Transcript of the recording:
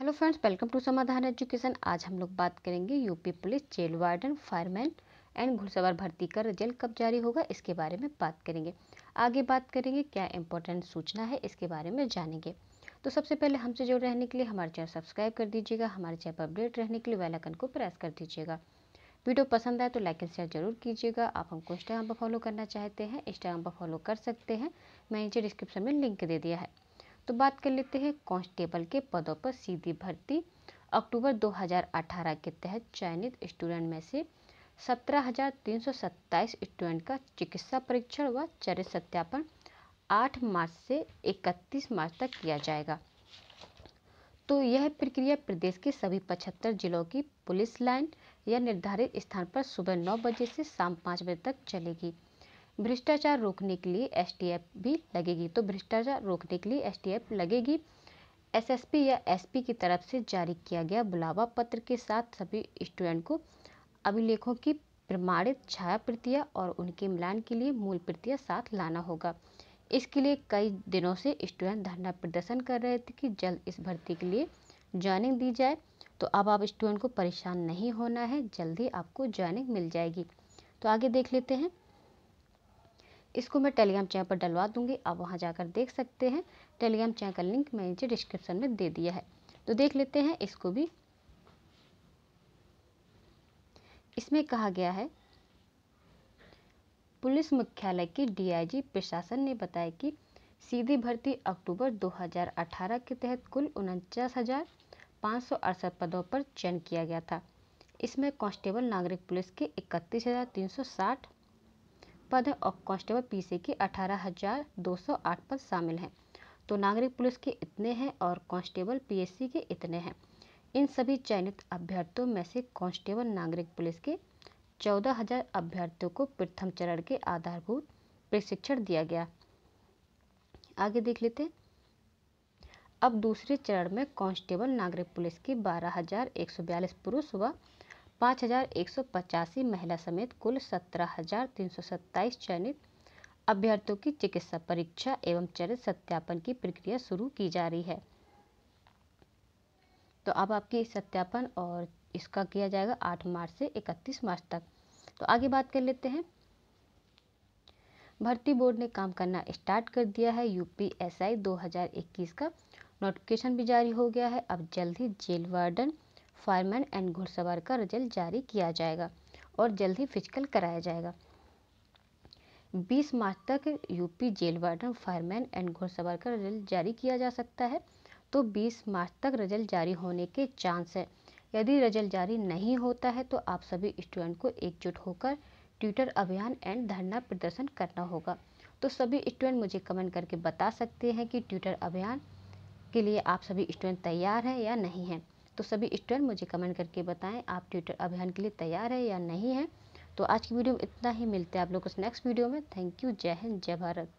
hello friends welcome to Samadhan education आज हम लोग बात करेंगे UP police jail warden fireman and घुड़सवार भर्ती का रिजल्ट कब जारी होगा इसके बारे में बात करेंगे आगे बात करेंगे क्या इंपॉर्टेंट सूचना है इसके बारे में जानेंगे तो सबसे पहले हमसे जुड़ रहने के लिए हमारे चैनल सब्सक्राइब कर दीजिएगा हमारे चैनल पर अपडेट रहने के लिए वेलाकन को प्रेस कर दीजिएगा वीडियो पसंद आए तो लाइक एंड शेयर जरूर कीजिएगा आप हमको इंस्टाग्राम पर फॉलो करना चाहते हैं इंस्टाग्राम पर फॉलो कर सकते हैं मैं नीचे डिस्क्रिप्शन में लिंक दे दिया है तो बात कर लेते हैं कांस्टेबल के पदों पर सीधी भर्ती अक्टूबर 2018 के तहत चयनित स्टूडेंट में से सत्रह स्टूडेंट का चिकित्सा परीक्षण व चरित्र सत्यापन 8 मार्च से 31 मार्च तक किया जाएगा तो यह प्रक्रिया प्रदेश के सभी 75 जिलों की पुलिस लाइन या निर्धारित स्थान पर सुबह 9 बजे से शाम 5 बजे तक चलेगी भ्रष्टाचार रोकने के लिए एस भी लगेगी तो भ्रष्टाचार रोकने के लिए एस लगेगी एसएसपी या एसपी की तरफ से जारी किया गया बुलावा पत्र के साथ सभी स्टूडेंट को अभिलेखों की प्रमाणित छाया प्रतिया और उनके मिलान के लिए मूल प्रतिया साथ लाना होगा इसके लिए कई दिनों से स्टूडेंट धरना प्रदर्शन कर रहे थे कि जल्द इस भर्ती के लिए ज्वाइनिंग दी जाए तो अब आप स्टूडेंट को परेशान नहीं होना है जल्दी आपको ज्वाइनिंग मिल जाएगी तो आगे देख लेते हैं इसको मैं टेलीग्राम चैनल पर डलवा दूंगी आप वहां जाकर देख सकते हैं टेलीग्राम चैनल का लिंक मैं नीचे डिस्क्रिप्शन में दे दिया है तो देख लेते हैं इसको भी इसमें कहा गया है पुलिस मुख्यालय के डीआईजी प्रशासन ने बताया कि सीधी भर्ती अक्टूबर 2018 के तहत कुल उनचास हज़ार सौ अड़सठ पदों पर चयन किया गया था इसमें कांस्टेबल नागरिक पुलिस के इकतीस हज़ार तीन सौ साठ पद और कांस्टेबल पीसी के अठारह हजार दो सौ आठ पद शामिल हैं तो नागरिक पुलिस के इतने हैं और कांस्टेबल पीएससी के इतने हैं इन सभी चयनित अभ्यर्थियों में से कांस्टेबल नागरिक पुलिस के चौदह हजार अभ्यर्थियों को प्रथम चरण के आधारभूत प्रशिक्षण दिया गया आगे देख लेते अब दूसरे चरण में कांस्टेबल नागरिक पुलिस के बारह हजार एक सौ बयालीस पुरुष व पाँच हज़ार एक सौ पचासी महिला समेत कुल सत्रह हज़ार तीन सौ चयनित अभ्यर्थियों की चिकित्सा परीक्षा एवं चरित सत्यापन की प्रक्रिया शुरू की जा रही है तो अब आपकी सत्यापन और इसका किया जाएगा आठ मार्च से इकतीस मार्च तक तो आगे बात कर लेते हैं भर्ती बोर्ड ने काम करना स्टार्ट कर दिया है यूपीएसआई 2021 दो हज़ार इक्कीस का नोटिफिकेशन भी जारी हो गया है अब जल्द ही जेल वार्डन फायरमैन एंड घुड़सवार का रिजल्ट जारी किया जाएगा और जल्द ही फिजिकल कराया जाएगा 20 मार्च तक UP jail warden fireman and घुड़सवार का रिजल्ट जारी किया जा सकता है तो 20 मार्च तक रिजल्ट जारी होने के चांस है यदि रिजल्ट जारी नहीं होता है तो आप सभी स्टूडेंट को एकजुट होकर ट्विटर अभियान एंड धरना प्रदर्शन करना होगा तो सभी स्टूडेंट मुझे कमेंट करके बता सकते हैं कि ट्विटर अभियान के लिए आप सभी स्टूडेंट तैयार हैं या नहीं हैं तो सभी स्टूडेंट मुझे कमेंट करके बताएं आप ट्विटर अभियान के लिए तैयार है या नहीं है तो आज की वीडियो में इतना ही मिलते हैं आप लोग को नेक्स्ट वीडियो में थैंक यू जय हिंद जय भारत